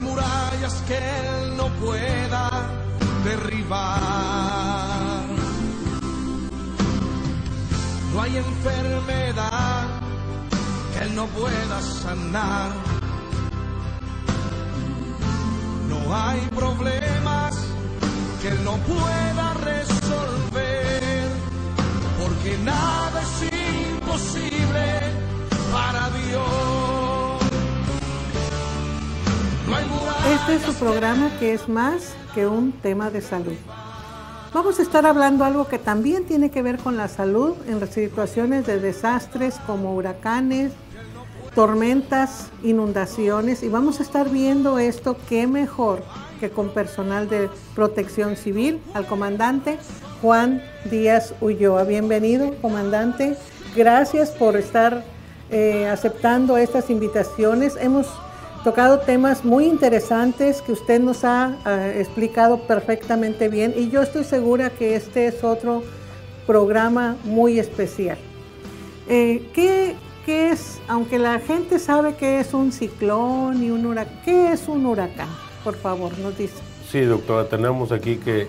murallas que Él no pueda derribar. No hay enfermedad que Él no pueda sanar. No hay problemas que Él no pueda resolver. Porque nada es imposible para Dios. Este es su programa que es más que un tema de salud. Vamos a estar hablando algo que también tiene que ver con la salud en situaciones de desastres como huracanes, tormentas, inundaciones y vamos a estar viendo esto qué mejor que con personal de protección civil, al comandante Juan Díaz Ulloa. Bienvenido, comandante. Gracias por estar eh, aceptando estas invitaciones. Hemos tocado temas muy interesantes que usted nos ha eh, explicado perfectamente bien y yo estoy segura que este es otro programa muy especial. Eh, ¿qué, es, aunque la gente sabe que es un ciclón y un huracán, qué es un huracán? Por favor, nos dice. Sí, doctora, tenemos aquí que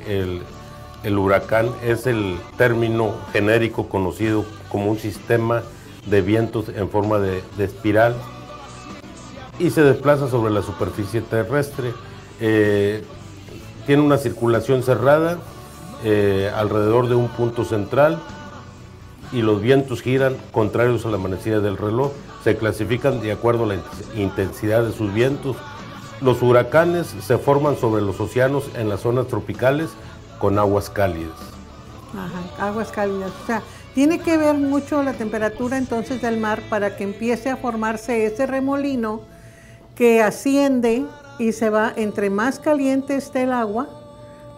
el, huracán es el término genérico conocido como un sistema de vientos en forma de espiral y se desplaza sobre la superficie terrestre. Eh, tiene una circulación cerrada eh, alrededor de un punto central y los vientos giran contrarios a la manecilla del reloj. Se clasifican de acuerdo a la intensidad de sus vientos. Los huracanes se forman sobre los océanos en las zonas tropicales con aguas cálidas. aguas cálidas. O sea, tiene que ver mucho la temperatura entonces del mar para que empiece a formarse ese remolino que asciende y se va, entre más caliente esté el agua,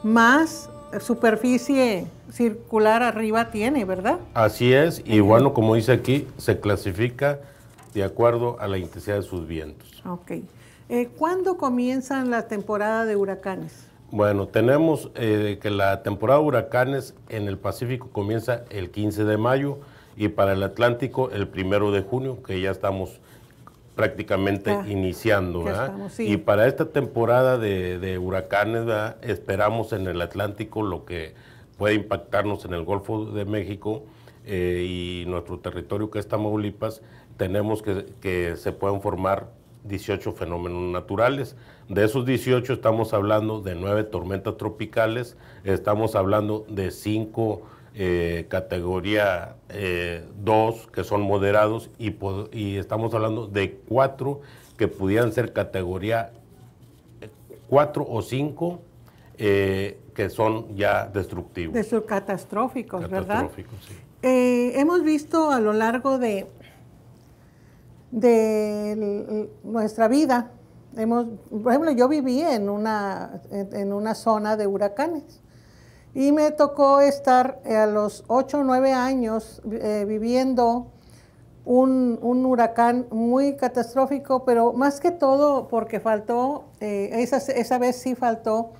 más superficie circular arriba tiene, ¿verdad? Así es, y bueno, como dice aquí, se clasifica de acuerdo a la intensidad de sus vientos. Ok. Eh, ¿Cuándo comienzan la temporada de huracanes? Bueno, tenemos eh, que la temporada de huracanes en el Pacífico comienza el 15 de mayo y para el Atlántico el 1 de junio, que ya estamos prácticamente ah, iniciando. Y para esta temporada de, huracanes esperamos en el Atlántico lo que puede impactarnos en el Golfo de México eh, y nuestro territorio que es Tamaulipas, tenemos que, que se puedan formar 18 fenómenos naturales. De esos 18 estamos hablando de nueve tormentas tropicales, estamos hablando de 5 eh, categoría 2, eh, que son moderados, y, estamos hablando de cuatro que pudieran ser categoría 4 o 5, eh, que son ya destructivos. De catastróficos, catastróficos, ¿verdad? hemos visto a lo largo de, de nuestra vida, por ejemplo, yo viví en una, en una zona de huracanes y me tocó estar eh, a los 8 o 9 años eh, viviendo un, huracán muy catastrófico, pero más que todo porque faltó, eh, esa, vez sí faltó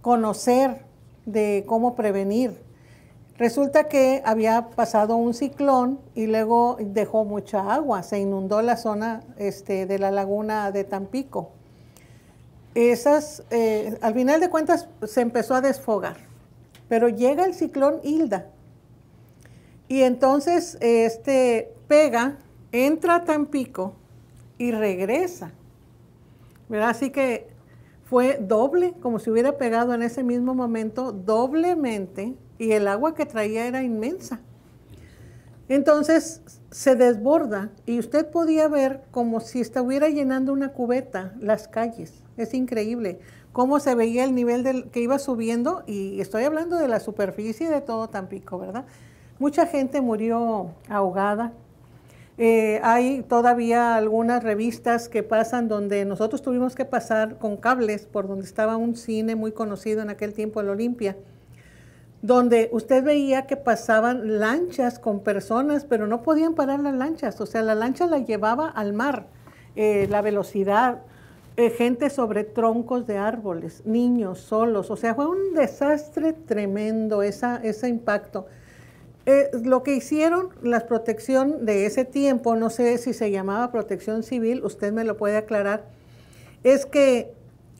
conocer de cómo prevenir. Resulta que había pasado un ciclón y luego dejó mucha agua, se inundó la zona este, de la laguna de Tampico. Esas, al final de cuentas, se empezó a desfogar pero llega el ciclón Hilda y entonces este pega, entra a Tampico y regresa. ¿Verdad? Así que fue doble, como si hubiera pegado en ese mismo momento, doblemente, y el agua que traía era inmensa. Entonces se desborda y usted podía ver como si estuviera llenando una cubeta las calles. Es increíble cómo se veía el nivel del, que iba subiendo, y estoy hablando de la superficie de todo Tampico, ¿verdad? Mucha gente murió ahogada. Eh, hay todavía algunas revistas que pasan donde nosotros tuvimos que pasar con cables por donde estaba un cine muy conocido en aquel tiempo, el Olimpia, donde usted veía que pasaban lanchas con personas, pero no podían parar las lanchas, o sea, la lancha la llevaba al mar, eh, la velocidad, eh, gente sobre troncos de árboles, niños solos, o sea, fue un desastre tremendo ese impacto. Eh, lo que hicieron, las protección de ese tiempo, no sé si se llamaba protección civil, usted me lo puede aclarar, es que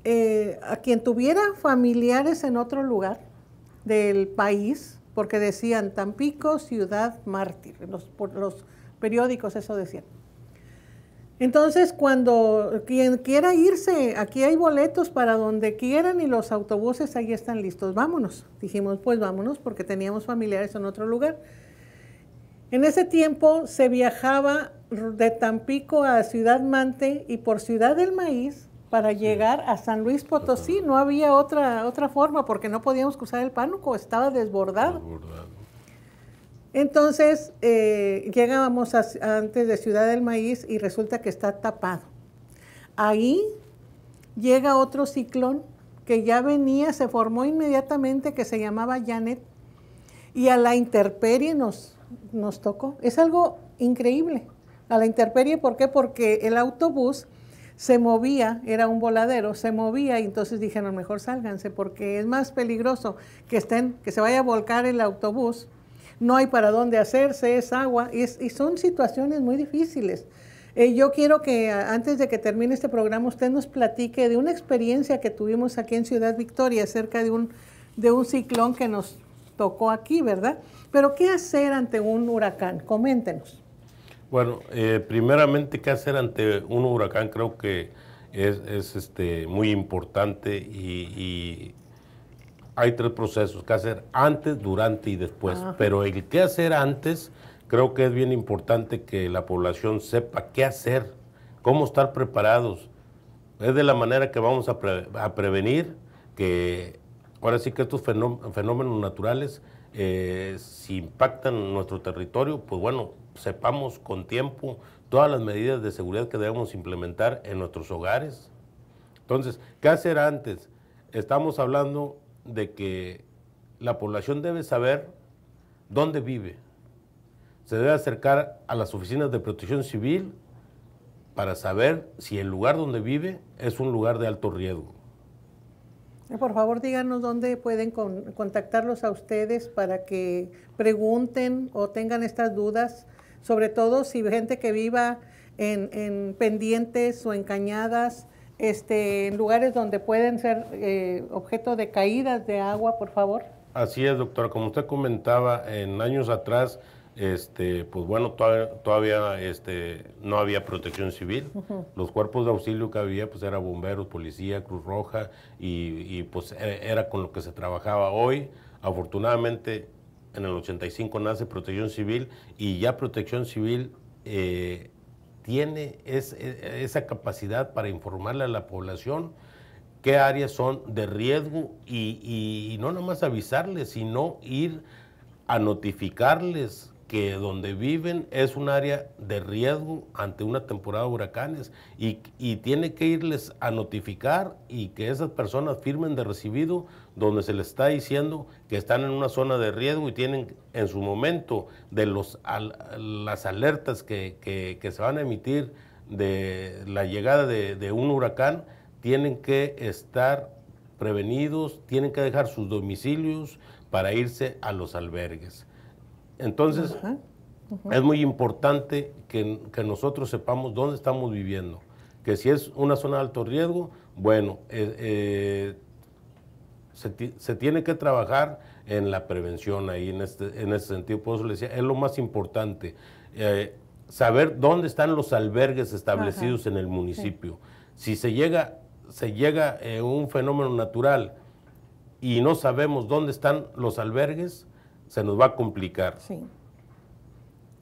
eh, a quien tuviera familiares en otro lugar del país, porque decían Tampico, ciudad mártir, los, los periódicos eso decían. Entonces, cuando quien quiera irse, aquí hay boletos para donde quieran y los autobuses ahí están listos, vámonos. Dijimos, pues vámonos porque teníamos familiares en otro lugar. En ese tiempo se viajaba de Tampico a Ciudad Mante y por Ciudad del Maíz para llegar a San Luis Potosí. No había otra, otra forma porque no podíamos cruzar el Pánuco, estaba desbordado. Entonces, eh, llegábamos antes de Ciudad del Maíz y resulta que está tapado. Ahí llega otro ciclón que ya venía, se formó inmediatamente, que se llamaba Janet, y a la interperie nos, nos tocó. Es algo increíble. A la interperie, ¿por qué? Porque el autobús se movía, era un voladero, se movía y entonces dijeron, mejor sálganse porque es más peligroso que estén, que se vaya a volcar el autobús no hay para dónde hacerse, es agua, y, son situaciones muy difíciles. Eh, yo quiero que antes de que termine este programa usted nos platique de una experiencia que tuvimos aquí en Ciudad Victoria acerca de un, de un ciclón que nos tocó aquí, ¿verdad? Pero ¿qué hacer ante un huracán? Coméntenos. Bueno, eh, primeramente, ¿qué hacer ante un huracán? Creo que es, este, muy importante y hay tres procesos, que hacer antes, durante y después. Pero el qué hacer antes, creo que es bien importante que la población sepa qué hacer, cómo estar preparados. Es de la manera que vamos a, prevenir que ahora sí que estos fenómenos naturales, eh, si impactan nuestro territorio, pues bueno, sepamos con tiempo todas las medidas de seguridad que debemos implementar en nuestros hogares. Entonces, ¿qué hacer antes? Estamos hablando de que la población debe saber dónde vive. Se debe acercar a las oficinas de protección civil para saber si el lugar donde vive es un lugar de alto riesgo. Eh, por favor, díganos dónde pueden contactarlos a ustedes para que pregunten o tengan estas dudas, sobre todo si gente que viva en, en pendientes o en cañadas en este, lugares donde pueden ser eh, objeto de caídas de agua, por favor? Así es, doctora. Como usted comentaba, en años atrás, este, pues bueno, todavía, este, no había protección civil. Los cuerpos de auxilio que había, pues era bomberos, policía, Cruz Roja, y, pues e, era con lo que se trabajaba hoy. Afortunadamente, en el 85 nace protección civil y ya protección civil eh, tiene e, esa capacidad para informarle a la población qué áreas son de riesgo y, no y no nomás avisarles, sino ir a notificarles que donde viven es un área de riesgo ante una temporada de huracanes y, tiene que irles a notificar y que esas personas firmen de recibido donde se les está diciendo que están en una zona de riesgo y tienen en su momento de los, las alertas que, se van a emitir de la llegada de, un huracán, tienen que estar prevenidos, tienen que dejar sus domicilios para irse a los albergues. Entonces, es muy importante que, nosotros sepamos dónde estamos viviendo, que si es una zona de alto riesgo, bueno, eh, eh, se, tiene que trabajar en la prevención ahí en este, en ese sentido. Por eso le decía, es lo más importante, eh, saber dónde están los albergues establecidos en el municipio. Si se llega, se llega eh, un fenómeno natural y no sabemos dónde están los albergues, se nos va a complicar.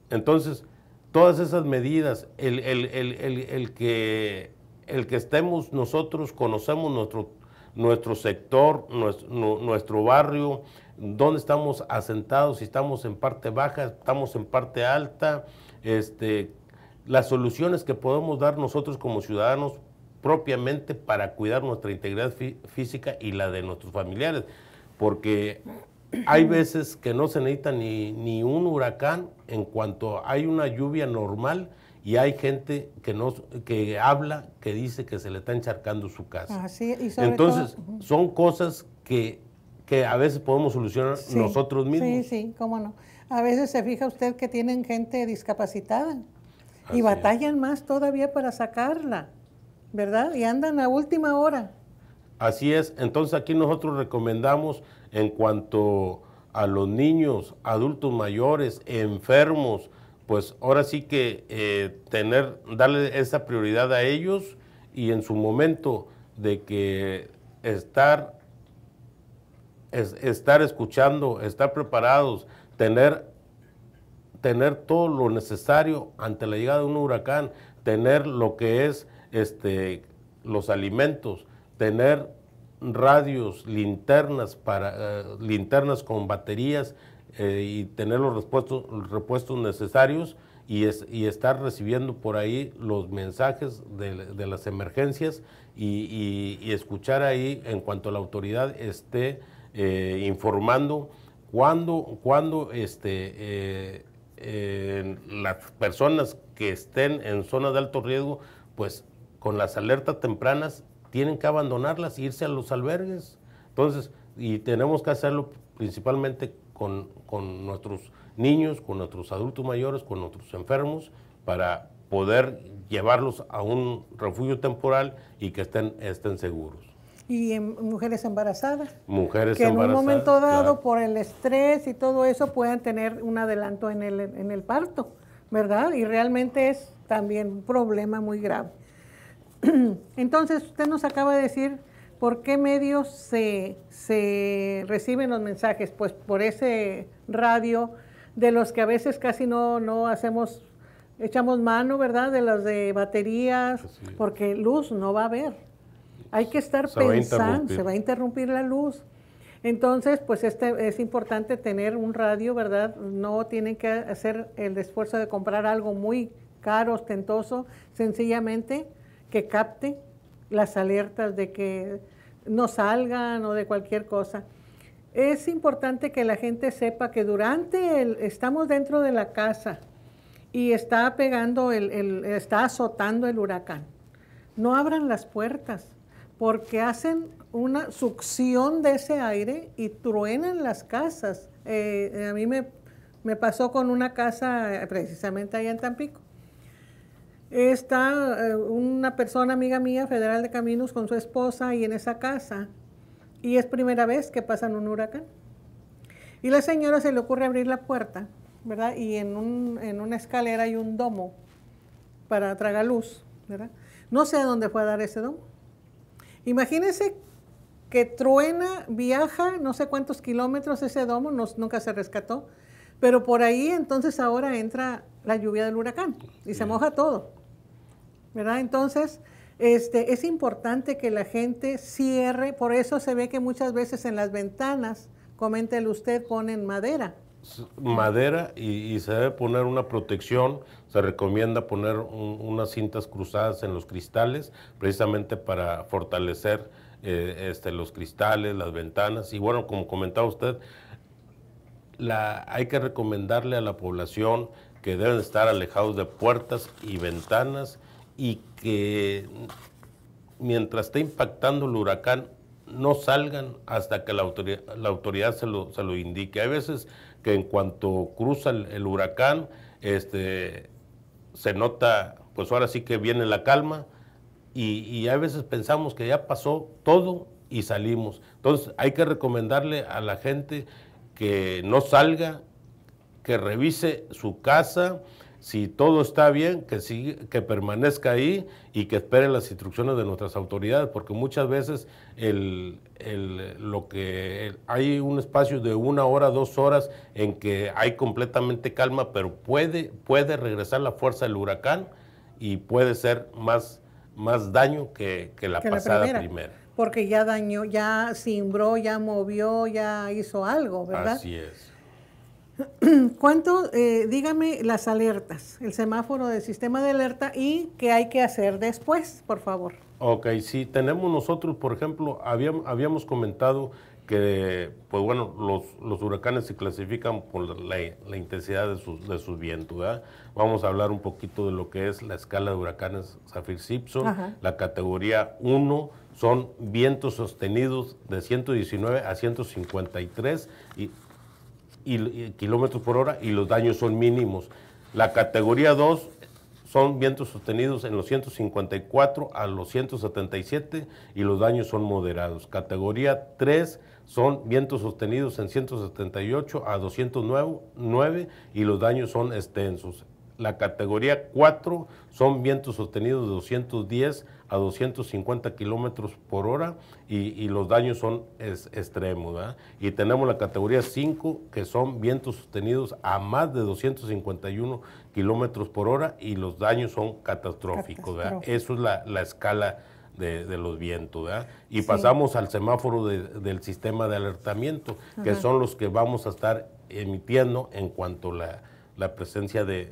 Entonces, todas esas medidas, el, que, el que estemos nosotros, conocemos nuestro nuestro sector, nuestro, barrio, dónde estamos asentados, si estamos en parte baja, estamos en parte alta, este, las soluciones que podemos dar nosotros como ciudadanos propiamente para cuidar nuestra integridad física y la de nuestros familiares, porque hay veces que no se necesita ni un huracán en cuanto hay una lluvia normal y hay gente que habla que dice que se le está encharcando su casa. Así, Entonces, son cosas que, a veces podemos solucionar nosotros mismos. Sí, sí, cómo no. A veces se fija usted que tienen gente discapacitada y batallan más todavía para sacarla, ¿verdad? Y andan a última hora. Así es, entonces aquí nosotros recomendamos en cuanto a los niños, adultos mayores, enfermos, pues ahora sí que eh, tener, darle esa prioridad a ellos y en su momento de que estar, estar escuchando, estar preparados, tener, tener todo lo necesario ante la llegada de un huracán, tener lo que es este, los alimentos, tener radios, linternas, para, eh, linternas con baterías, eh, y tener los repuestos, necesarios y, estar recibiendo por ahí los mensajes de, las emergencias y, escuchar ahí en cuanto la autoridad esté eh, informando cuándo, cuando este, eh, las personas que estén en zonas de alto riesgo, pues con las alertas tempranas tienen que abandonarlas e irse a los albergues. Entonces, y tenemos que hacerlo principalmente con, nuestros niños, con nuestros adultos mayores, con nuestros enfermos, para poder llevarlos a un refugio temporal y que estén, estén seguros. ¿Y en mujeres embarazadas? Mujeres embarazadas. Que en un momento dado, por el estrés y todo eso, puedan tener un adelanto en el, en el parto, ¿verdad? Y realmente es también un problema muy grave. Entonces, usted nos acaba de decir ¿Por qué medios se, reciben los mensajes? Pues por ese radio de los que a veces casi no, no hacemos, echamos mano, ¿verdad? De las de baterías, porque luz no va a haber. Hay que estar pensando, se va a interrumpir la luz. Entonces, pues este, es importante tener un radio, ¿verdad? No tienen que hacer el esfuerzo de comprar algo muy caro, ostentoso, sencillamente que capte las alertas de que no salgan o de cualquier cosa. Es importante que la gente sepa que durante el, estamos dentro de la casa y está pegando el, está azotando el huracán. No abran las puertas porque hacen una succión de ese aire y truenan las casas. Eh, a mí me pasó con una casa eh, precisamente allá en Tampico está eh, una persona amiga mía, federal de caminos, con su esposa y en esa casa. Y es primera vez que pasan un huracán. Y la señora se le ocurre abrir la puerta, ¿verdad? Y en, una escalera hay un domo para tragar luz, ¿verdad? No sé a dónde fue a dar ese domo. Imagínense que truena, viaja no sé cuántos kilómetros ese domo, nunca se rescató, pero por ahí entonces ahora entra la lluvia del huracán y se moja todo. ¿verdad? Entonces, este, es importante que la gente cierre, por eso se ve que muchas veces en las ventanas, coméntelo usted, ponen madera. Madera y, se debe poner una protección, se recomienda poner unas cintas cruzadas en los cristales, precisamente para fortalecer eh, este, los cristales, las ventanas. Y bueno, como comentaba usted, la, hay que recomendarle a la población que deben estar alejados de puertas y ventanas y que mientras esté impactando el huracán, no salgan hasta que la autoridad, la autoridad se, lo, se, lo, indique. Hay veces que en cuanto cruza el, huracán, este, se nota, pues ahora sí que viene la calma y, y a veces pensamos que ya pasó todo y salimos. Entonces hay que recomendarle a la gente que no salga, que revise su casa, si todo está bien, que, que permanezca ahí y que espere las instrucciones de nuestras autoridades, porque muchas veces el, el, lo que, hay un espacio de una hora, dos horas en que hay completamente calma, pero puede, puede regresar la fuerza del huracán y puede ser más, más daño que, que la pasada primera. Porque ya dañó, ya cimbró, ya movió, ya hizo algo, ¿verdad? Así es. ¿Cuánto, eh, dígame las alertas, el semáforo del sistema de alerta y qué hay que hacer después, por favor? Ok, sí, tenemos nosotros, por ejemplo, habíamos, habíamos comentado que, pues bueno, los, huracanes se clasifican por la, intensidad de sus, vientos, ¿verdad? Vamos a hablar un poquito de lo que es la escala de huracanes Saffir-Simpson, la categoría 1, son vientos sostenidos de 119 a 153 y y, kilómetros por hora y los daños son mínimos. La categoría 2 son vientos sostenidos en los 154 a los 177 y los daños son moderados. Categoría 3 son vientos sostenidos en 178 a 209 y los daños son extensos la categoría 4 son vientos sostenidos de 210 a 250 kilómetros por hora y, los daños son extremos. Y tenemos la categoría 5 que son vientos sostenidos a más de 251 kilómetros por hora y los daños son catastróficos. Eso es la, escala. De, los vientos, Y pasamos al semáforo del sistema de alertamiento, que son los que vamos a estar emitiendo en cuanto la, la presencia de,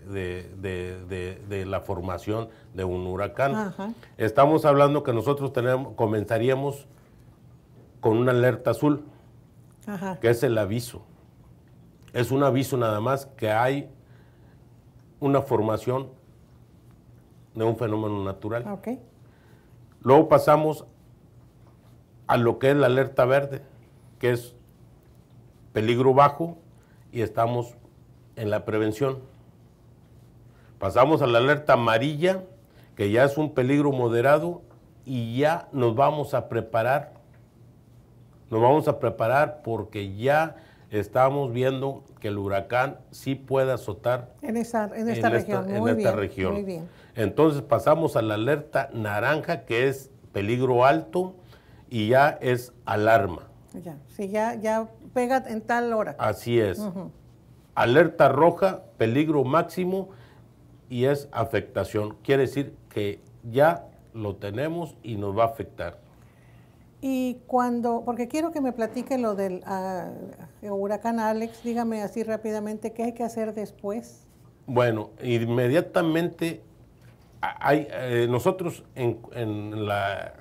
la formación de un huracán. Estamos hablando que nosotros tenemos, comenzaríamos con una alerta azul, que es el aviso. Es un aviso nada más que hay una formación de un fenómeno natural. Luego pasamos a lo que es la alerta verde, que es peligro bajo y estamos en la prevención. Pasamos a la alerta amarilla, que ya es un peligro moderado y ya nos vamos a preparar. Nos vamos a preparar porque ya estamos viendo que el huracán sí puede azotar en, esta, región. región. Entonces pasamos a la alerta naranja, que es peligro alto y ya es alarma. Ya, sí, ya, ya pega en tal hora. Así es alerta roja, peligro máximo y es afectación. Quiere decir que ya lo tenemos y nos va a afectar. Y cuando, porque quiero que me platique lo del ah, huracán Alex, dígame así rápidamente, ¿qué hay que hacer después? Bueno, inmediatamente hay, eh, nosotros en, en, la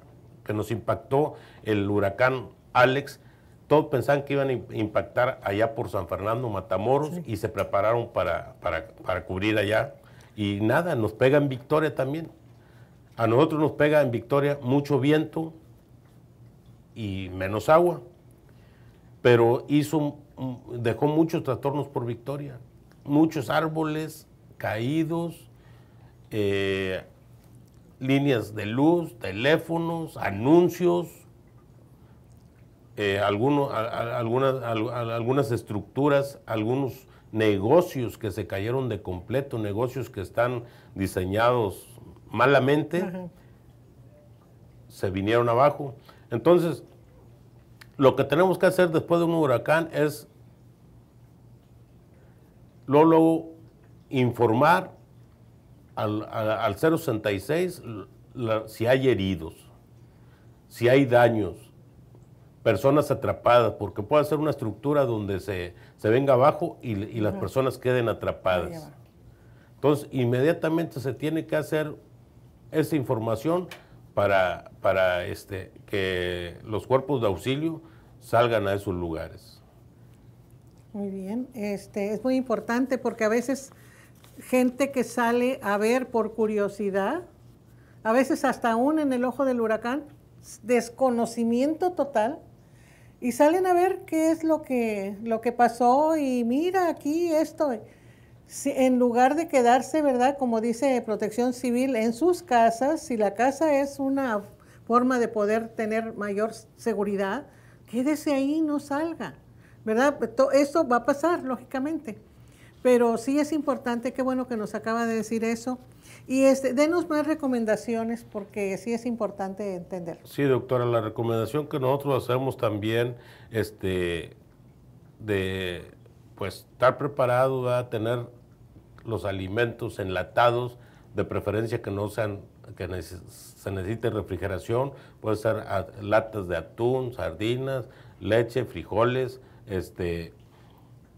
que nos impactó el huracán Alex, todos pensaban que iban a impactar allá por San Fernando, Matamoros, y se prepararon para, cubrir allá. Y nada, nos pega en Victoria también. A nosotros nos pega en Victoria mucho viento y menos agua, pero hizo, dejó muchos trastornos por Victoria, muchos árboles caídos, eh, líneas de luz, teléfonos, anuncios, eh, alguno, algunas, estructuras, algunos negocios que se cayeron de completo, negocios que están diseñados malamente, se vinieron abajo. Entonces, lo que tenemos que hacer después de un huracán es luego, informar al, 066 si hay heridos, si hay daños, personas atrapadas, porque puede ser una estructura donde se, se venga abajo y, y las personas queden atrapadas. Entonces, inmediatamente se tiene que hacer esa información para, para este, que los cuerpos de auxilio salgan a esos lugares. Muy bien, este, es muy importante porque a veces gente que sale a ver por curiosidad, a veces hasta aún en el ojo del huracán, desconocimiento total, y salen a ver qué es lo que, lo que pasó y mira aquí esto. Si, en lugar de quedarse, ¿verdad? Como dice Protección Civil, en sus casas, si la casa es una forma de poder tener mayor seguridad, quédese ahí, no salga, ¿verdad? Eso va a pasar, lógicamente. Pero sí es importante, qué bueno que nos acaba de decir eso. Y este, denos más recomendaciones porque sí es importante entenderlo. Sí, doctora, la recomendación que nosotros hacemos también, este, de pues estar preparado a tener los alimentos enlatados, de preferencia que no sean que se necesite refrigeración, puede ser latas de atún, sardinas, leche, frijoles, este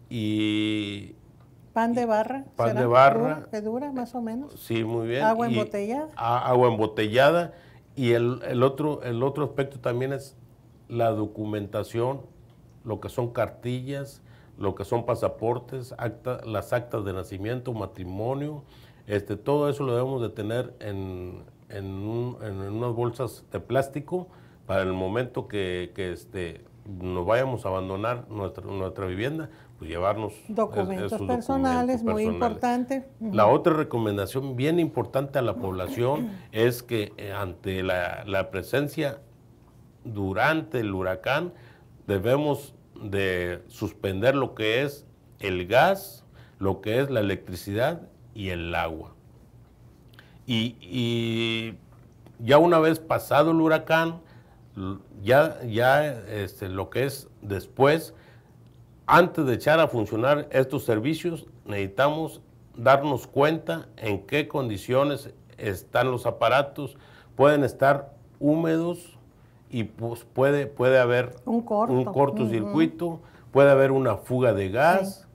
y Pan de barra. Pan de barra. Que dura, más o menos. Sí, muy bien. Agua embotellada. agua embotellada. Y el, otro, el otro aspecto también es la documentación, lo que son cartillas, lo que son pasaportes, acta, las actas de nacimiento, matrimonio. Este, todo eso lo debemos de tener en, unas bolsas de plástico para el momento que, que este, nos vayamos a abandonar nuestra, nuestra vivienda, pues, llevarnos documentos personales, muy importante. La otra recomendación bien importante a la población es que eh, ante la, presencia durante el huracán debemos de suspender lo que es el gas, lo que es la electricidad y el agua. Y, ya una vez pasado el huracán, ya, ya este, lo que es después, antes de echar a funcionar estos servicios, necesitamos darnos cuenta en qué condiciones están los aparatos. Pueden estar húmedos y pues puede, puede haber un, corto. un cortocircuito, puede haber una fuga de gas.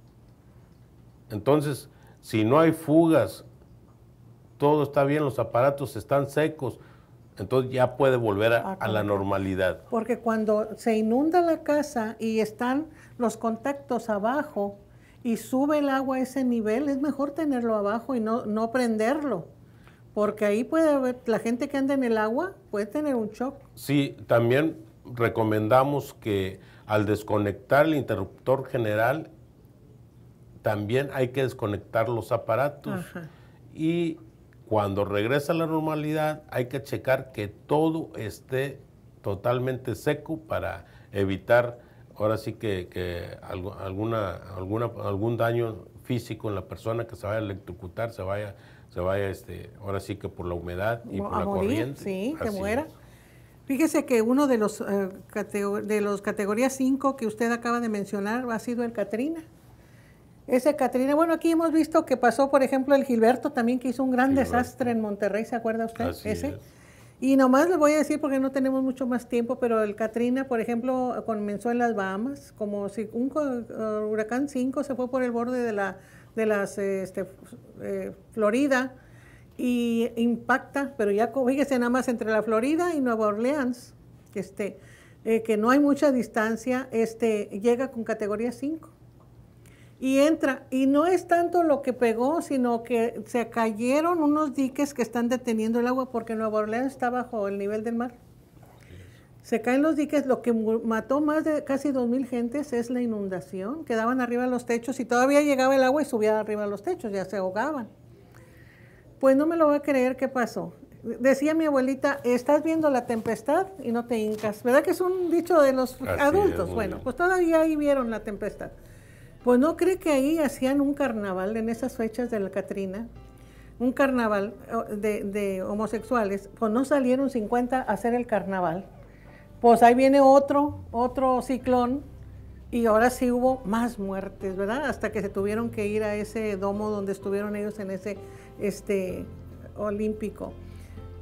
Entonces, si no hay fugas, todo está bien, los aparatos están secos, entonces ya puede volver a la normalidad. Porque cuando se inunda la casa y están los contactos abajo y sube el agua a ese nivel, es mejor tenerlo abajo y no, prenderlo. Porque ahí puede haber, la gente que anda en el agua puede tener un shock. Sí, también recomendamos que al desconectar el interruptor general, también hay que desconectar los aparatos. Y cuando regresa a la normalidad, hay que checar que todo esté totalmente seco para evitar ahora sí que, que alguna, alguna, algún daño físico en la persona que se vaya a electrocutar, se vaya, se vaya este, ahora sí que por la humedad y por la corriente. Sí, que muera. Fíjese que uno de los, eh, de los categorías 5 que usted acaba de mencionar ha sido el Catrina. Ese Catrina, bueno, aquí hemos visto que pasó, por ejemplo, el Gilberto también, que hizo un gran desastre en Monterrey, ¿se acuerda usted? Ese. Y nomás les voy a decir, porque no tenemos mucho más tiempo, pero el Katrina, por ejemplo, comenzó en las Bahamas, como si un uh, huracán 5 se fue por el borde de la de las este, eh, Florida y impacta, pero ya fíjense, nada más entre la Florida y Nueva Orleans, este, eh, que no hay mucha distancia, este, llega con categoría 5 y entra. Y no es tanto lo que pegó, sino que se cayeron unos diques que están deteniendo el agua porque Nueva Orleans está bajo el nivel del mar. Se caen los diques, lo que mató más de casi 2.000 gentes es la inundación. Quedaban arriba los techos y todavía llegaba el agua y subía arriba los techos, ya se ahogaban. Pues no me lo va a creer qué pasó. Decía mi abuelita, estás viendo la tempestad y no te hincas. ¿Verdad que es un dicho de los adultos? bueno, pues todavía ahí vieron la tempestad. Pues no cree que ahí hacían un carnaval en esas fechas de la Catrina, un carnaval oh, de, homosexuales, pues no salieron 50 a hacer el carnaval. Pues ahí viene otro, otro ciclón, y ahora sí hubo más muertes, ¿verdad? Hasta que se tuvieron que ir a ese domo donde estuvieron ellos en ese este, olímpico.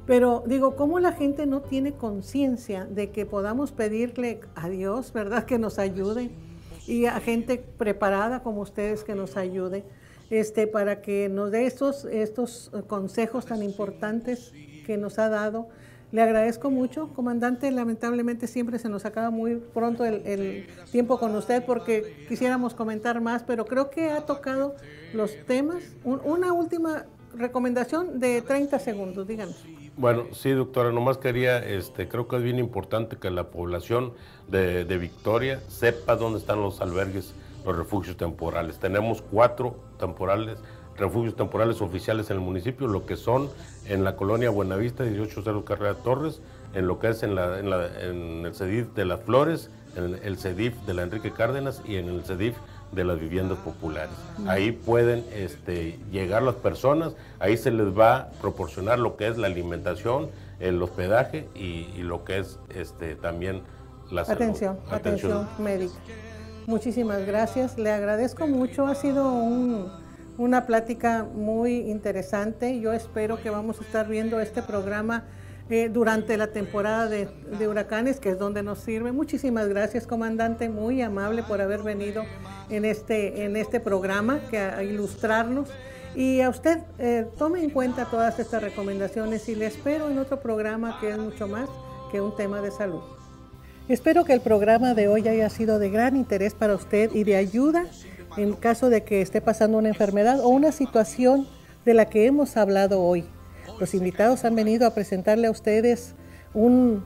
Pero digo, ¿cómo la gente no tiene conciencia de que podamos pedirle a Dios, ¿verdad?, que nos ayude? y a gente preparada como ustedes que nos ayude este, para que nos dé estos, estos consejos tan importantes que nos ha dado. Le agradezco mucho, comandante. Lamentablemente siempre se nos acaba muy pronto el, tiempo con usted porque quisiéramos comentar más, pero creo que ha tocado los temas. una última recomendación de 30 segundos, díganos. Bueno, sí, doctora, nomás quería, este, creo que es bien importante que la población de, Victoria sepa dónde están los albergues, los refugios temporales. Tenemos cuatro temporales, refugios temporales oficiales en el municipio, lo que son en la colonia Buenavista, 180 Carrera Torres, en lo que es en, el CEDIF de las Flores, en el CEDIF de la Enrique Cárdenas y en el CEDIF de las viviendas ah. populares. Mm. Ahí pueden este, llegar las personas, ahí se les va a proporcionar lo que es la alimentación, el hospedaje y, lo que es este, también la atención, Atención, atención médica. Muchísimas gracias, le agradezco mucho, ha sido un, una plática muy interesante, yo espero que vamos a estar viendo este programa eh, durante la temporada de, huracanes, que es donde nos sirve. Muchísimas gracias, comandante, muy amable por haber venido en este, en este programa, que a, ilustrarnos. Y a usted, eh, tome en cuenta todas estas recomendaciones y le espero en otro programa que es mucho más que un tema de salud. Espero que el programa de hoy haya sido de gran interés para usted y de ayuda en caso de que esté pasando una enfermedad o una situación de la que hemos hablado hoy. Los invitados han venido a presentarle a ustedes un,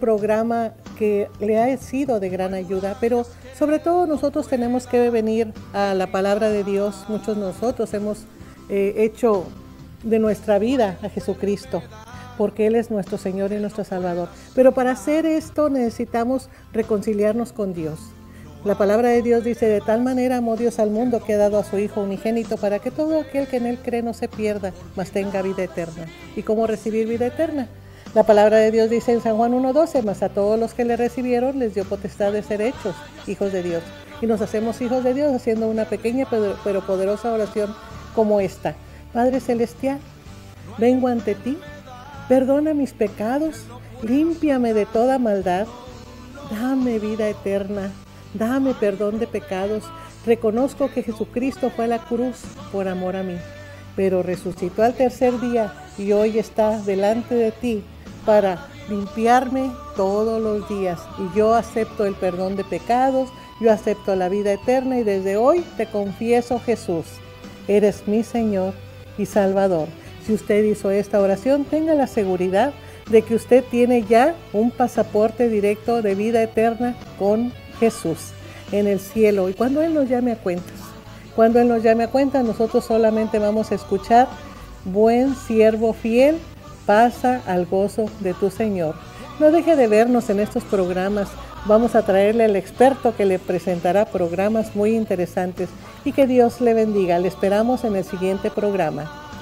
programa que le ha sido de gran ayuda, pero sobre todo nosotros tenemos que venir a la palabra de Dios. Muchos de nosotros hemos eh, hecho de nuestra vida a Jesucristo, porque Él es nuestro Señor y nuestro Salvador. Pero para hacer esto necesitamos reconciliarnos con Dios. La palabra de Dios dice, de tal manera amó Dios al mundo que ha dado a su Hijo unigénito para que todo aquel que en él cree no se pierda, mas tenga vida eterna. ¿Y cómo recibir vida eterna? La palabra de Dios dice en San Juan 1.12, mas a todos los que le recibieron les dio potestad de ser hechos hijos de Dios. Y nos hacemos hijos de Dios haciendo una pequeña pero poderosa oración como esta. Padre Celestial, vengo ante ti, perdona mis pecados, límpiame de toda maldad, dame vida eterna. Dame perdón de pecados. Reconozco que Jesucristo fue a la cruz por amor a mí, pero resucitó al tercer día y hoy está delante de ti para limpiarme todos los días. Y yo acepto el perdón de pecados, yo acepto la vida eterna y desde hoy te confieso Jesús. Eres mi Señor y Salvador. Si usted hizo esta oración, tenga la seguridad de que usted tiene ya un pasaporte directo de vida eterna con Jesús en el cielo. Y cuando Él nos llame a cuentas, cuando Él nos llame a cuentas, nosotros solamente vamos a escuchar, buen siervo fiel, pasa al gozo de tu Señor. No deje de vernos en estos programas. Vamos a traerle al experto que le presentará programas muy interesantes y que Dios le bendiga. Le esperamos en el siguiente programa.